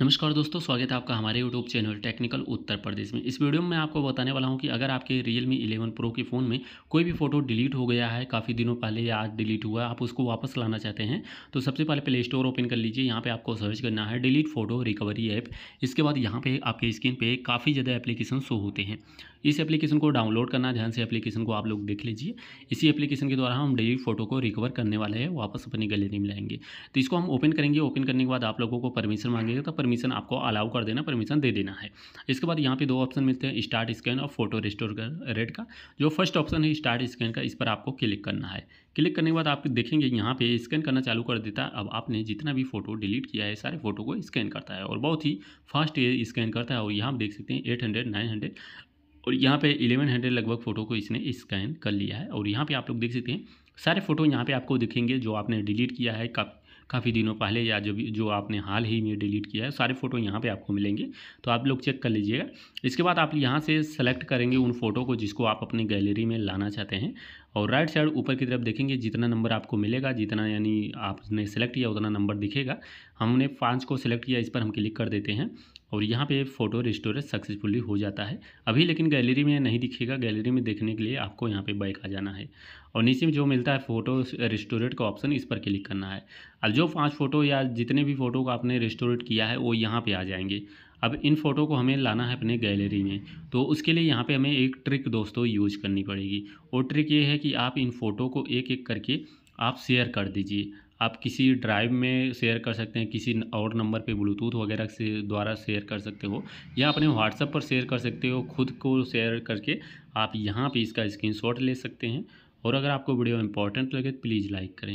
नमस्कार दोस्तों स्वागत है आपका हमारे YouTube channel technical Uttar Pradesh में इस वीडियो में मैं आपको बताने वाला हूं कि अगर आपके Realme 11 Pro के फ़ोन में कोई भी फ़ोटो डिलीट हो गया है काफ़ी दिनों पहले या आज डिलीट हुआ है आप उसको वापस लाना चाहते हैं तो सबसे पहले प्ले स्टोर ओपन कर लीजिए यहाँ पर आपको सर्च करना है डिलीट फोटो रिकवरी ऐप इसके बाद यहाँ पर आपके स्क्रीन पर काफ़ी ज़्यादा एप्लीकेशन शो होते हैं इस एप्लीकेशन को डाउनलोड करना ध्यान से एप्लीकेशन को आप लोग देख लीजिए इसी एप्लीकेशन के द्वारा हम डेली फोटो को रिकवर करने वाले हैं वापस अपनी गैलरी में लाएंगे तो इसको हम ओपन करेंगे ओपन करने के बाद आप लोगों को परमिशन मांगेगा तो परमिशन आपको अलाउ कर देना परमिशन दे देना है इसके बाद यहाँ पर दो ऑप्शन मिलते हैं स्टार्ट स्कैन और फोटो रिस्टोर रेड का जो फर्स्ट ऑप्शन है स्टार्ट स्कैन का इस पर आपको क्लिक करना है क्लिक करने के बाद आप देखेंगे यहाँ पे स्कैन करना चालू कर देता है अब आपने जितना भी फोटो डिलीट किया है सारे फोटो को स्कैन करता है और बहुत ही फास्ट ये स्कैन करता है और यहाँ आप देख सकते हैं एट हंड्रेड नाइन हंड्रेड और यहाँ पे 1100 लगभग फ़ोटो को इसने स्कैन कर लिया है और यहाँ पे आप लोग देख सकते हैं सारे फ़ोटो यहाँ पे आपको दिखेंगे जो आपने डिलीट किया है काफ़ी काफ़ी दिनों पहले या जो जो आपने हाल ही में डिलीट किया है सारे फ़ोटो यहाँ पे आपको मिलेंगे तो आप लोग चेक कर लीजिएगा इसके बाद आप यहाँ से सेलेक्ट करेंगे उन फ़ोटो को जिसको आप अपनी गैलरी में लाना चाहते हैं और राइट साइड ऊपर की तरफ देखेंगे जितना नंबर आपको मिलेगा जितना यानी आपने सेलेक्ट किया उतना नंबर दिखेगा हमने पाँच को सिलेक्ट किया इस पर हम क्लिक कर देते हैं और यहाँ पे फ़ोटो रिस्टोरेज सक्सेसफुली हो जाता है अभी लेकिन गैलरी में नहीं दिखेगा गैलरी में देखने के लिए आपको यहाँ पे बाइक आ जाना है और नीचे में जो मिलता है फ़ोटो रिस्टोरेट का ऑप्शन इस पर क्लिक करना है अब जो पांच फ़ोटो या जितने भी फ़ोटो को आपने रिस्टोरेट किया है वो यहाँ पर आ जाएंगे अब इन फ़ोटो को हमें लाना है अपने गैलरी में तो उसके लिए यहाँ पर हमें एक ट्रिक दोस्तों यूज करनी पड़ेगी और ट्रिक ये है कि आप इन फ़ोटो को एक एक करके आप शेयर कर दीजिए आप किसी ड्राइव में शेयर कर सकते हैं किसी और नंबर पे ब्लूटूथ वगैरह से द्वारा शेयर कर सकते हो या अपने व्हाट्सएप पर शेयर कर सकते हो खुद को शेयर करके आप यहाँ पे इसका स्क्रीनशॉट ले सकते हैं और अगर आपको वीडियो इंपॉर्टेंट लगे तो प्लीज़ लाइक करें